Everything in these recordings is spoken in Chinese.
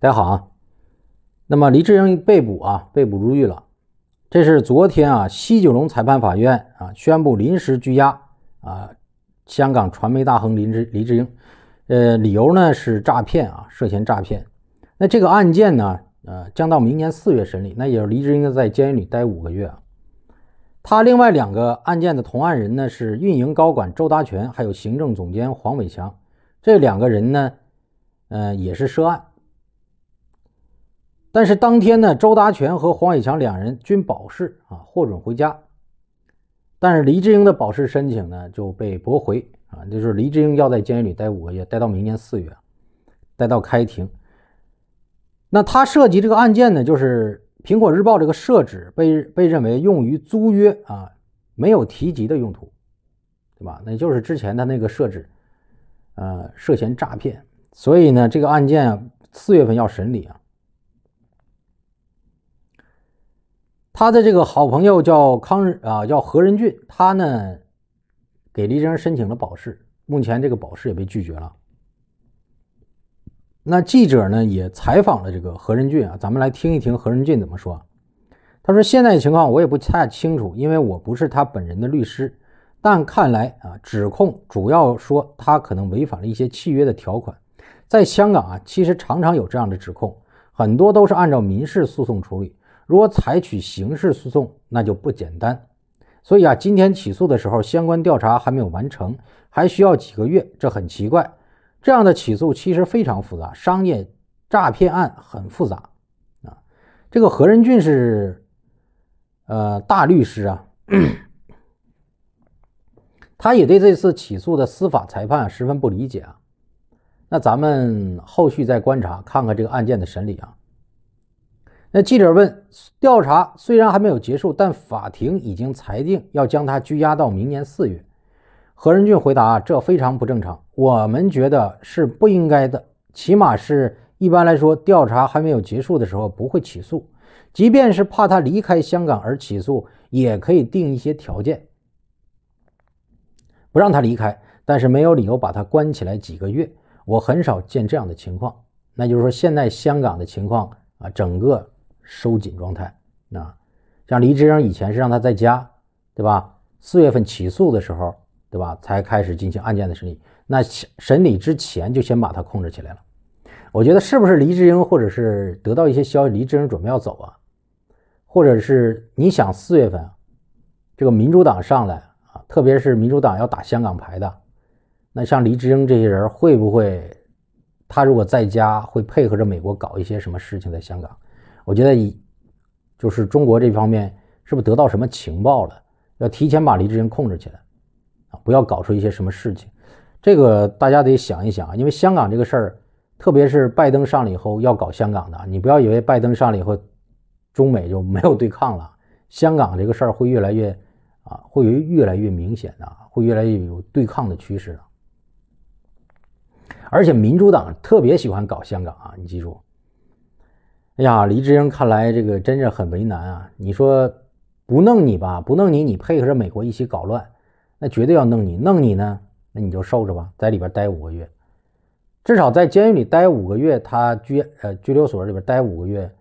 大家好啊，那么黎智英被捕啊，被捕入狱了。这是昨天啊，西九龙裁判法院啊宣布临时拘押啊，香港传媒大亨黎志黎智英，呃，理由呢是诈骗啊，涉嫌诈骗。那这个案件呢，呃，将到明年四月审理。那也是黎智英在监狱里待五个月啊。他另外两个案件的同案人呢是运营高管周达全，还有行政总监黄伟强，这两个人呢，呃，也是涉案。但是当天呢，周达全和黄伟强两人均保释啊，获准回家。但是黎志英的保释申请呢就被驳回啊，就是黎志英要在监狱里待五个月，待到明年四月，待到开庭。那他涉及这个案件呢，就是《苹果日报》这个设置被被认为用于租约啊，没有提及的用途，对吧？那就是之前他那个设置，呃，涉嫌诈骗，所以呢，这个案件啊，四月份要审理啊。他的这个好朋友叫康啊，叫何仁俊。他呢给黎真申请了保释，目前这个保释也被拒绝了。那记者呢也采访了这个何仁俊啊，咱们来听一听何仁俊怎么说。他说：“现在情况我也不太清楚，因为我不是他本人的律师。但看来啊，指控主要说他可能违反了一些契约的条款。在香港啊，其实常常有这样的指控，很多都是按照民事诉讼处理。”如果采取刑事诉讼，那就不简单。所以啊，今天起诉的时候，相关调查还没有完成，还需要几个月，这很奇怪。这样的起诉其实非常复杂，商业诈骗案很复杂啊。这个何仁俊是呃大律师啊，他也对这次起诉的司法裁判十分不理解啊。那咱们后续再观察看看这个案件的审理啊。那记者问：“调查虽然还没有结束，但法庭已经裁定要将他拘押到明年四月。”何仁俊回答：“这非常不正常，我们觉得是不应该的。起码是一般来说，调查还没有结束的时候不会起诉，即便是怕他离开香港而起诉，也可以定一些条件，不让他离开。但是没有理由把他关起来几个月。我很少见这样的情况。那就是说，现在香港的情况啊，整个。”收紧状态，啊。像黎智英以前是让他在家，对吧？四月份起诉的时候，对吧？才开始进行案件的审理。那审理之前就先把他控制起来了。我觉得是不是黎智英，或者是得到一些消息，黎智英准备要走啊？或者是你想四月份这个民主党上来啊，特别是民主党要打香港牌的，那像黎智英这些人会不会，他如果在家会配合着美国搞一些什么事情在香港？我觉得以就是中国这方面是不是得到什么情报了？要提前把黎智英控制起来啊，不要搞出一些什么事情。这个大家得想一想啊，因为香港这个事儿，特别是拜登上了以后要搞香港的你不要以为拜登上了以后中美就没有对抗了，香港这个事儿会越来越啊，会越来越明显的，会越来越有对抗的趋势而且民主党特别喜欢搞香港啊，你记住。哎呀，李志英看来这个真是很为难啊！你说不弄你吧，不弄你，你配合着美国一起搞乱，那绝对要弄你。弄你呢，那你就受着吧，在里边待五个月，至少在监狱里待五个月，他拘呃拘留所里边待五个月，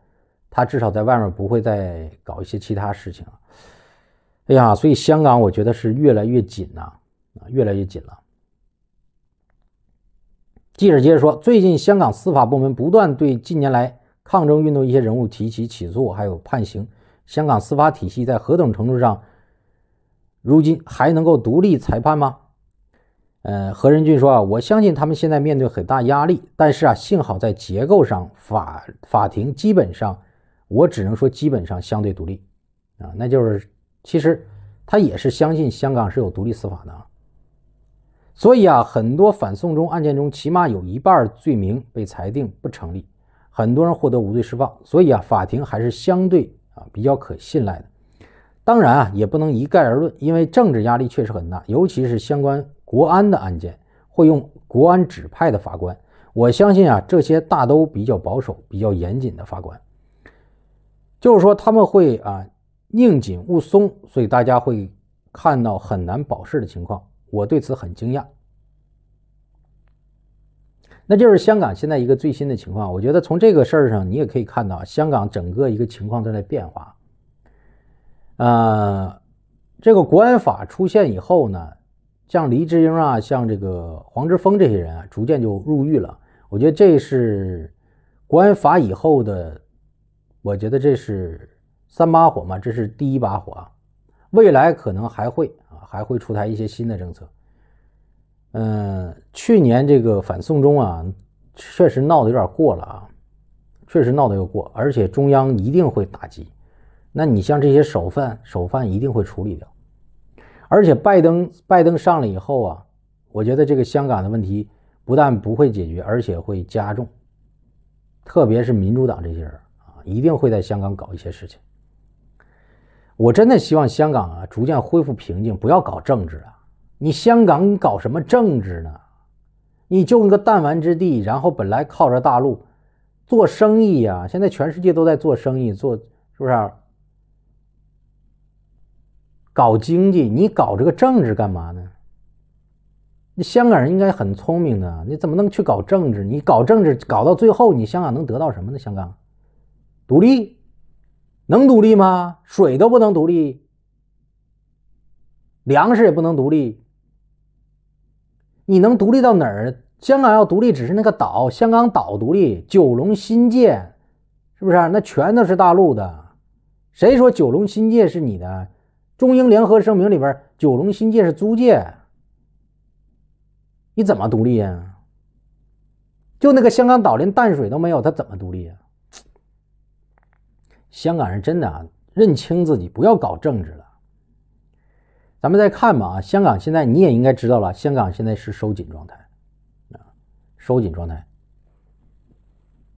他至少在外面不会再搞一些其他事情。哎呀，所以香港我觉得是越来越紧呐，啊，越来越紧了。记者接着说，最近香港司法部门不断对近年来。抗争运动一些人物提起起诉，还有判刑。香港司法体系在何种程度上，如今还能够独立裁判吗？呃，何仁俊说啊，我相信他们现在面对很大压力，但是啊，幸好在结构上，法法庭基本上，我只能说基本上相对独立啊。那就是其实他也是相信香港是有独立司法的啊。所以啊，很多反送中案件中，起码有一半罪名被裁定不成立。很多人获得无罪释放，所以啊，法庭还是相对啊比较可信赖的。当然啊，也不能一概而论，因为政治压力确实很大，尤其是相关国安的案件，会用国安指派的法官。我相信啊，这些大都比较保守、比较严谨的法官，就是说他们会啊宁紧勿松，所以大家会看到很难保释的情况。我对此很惊讶。那就是香港现在一个最新的情况，我觉得从这个事儿上，你也可以看到香港整个一个情况正在变化。呃，这个国安法出现以后呢，像黎智英啊，像这个黄之锋这些人啊，逐渐就入狱了。我觉得这是国安法以后的，我觉得这是三把火嘛，这是第一把火，啊。未来可能还会啊，还会出台一些新的政策。嗯，去年这个反送中啊，确实闹得有点过了啊，确实闹得有点过，而且中央一定会打击。那你像这些首犯，首犯一定会处理掉。而且拜登，拜登上来以后啊，我觉得这个香港的问题不但不会解决，而且会加重。特别是民主党这些人啊，一定会在香港搞一些事情。我真的希望香港啊，逐渐恢复平静，不要搞政治啊。你香港，你搞什么政治呢？你就一个弹丸之地，然后本来靠着大陆做生意呀，现在全世界都在做生意，做是不是？搞经济，你搞这个政治干嘛呢？你香港人应该很聪明的，你怎么能去搞政治？你搞政治，搞到最后，你香港能得到什么呢？香港独立，能独立吗？水都不能独立，粮食也不能独立。你能独立到哪儿？香港要独立，只是那个岛，香港岛独立，九龙新界，是不是？那全都是大陆的。谁说九龙新界是你的？中英联合声明里边，九龙新界是租界。你怎么独立呀？就那个香港岛连淡水都没有，他怎么独立啊？香港人真的啊，认清自己，不要搞政治了。咱们再看吧，啊，香港现在你也应该知道了，香港现在是收紧状态，啊，收紧状态。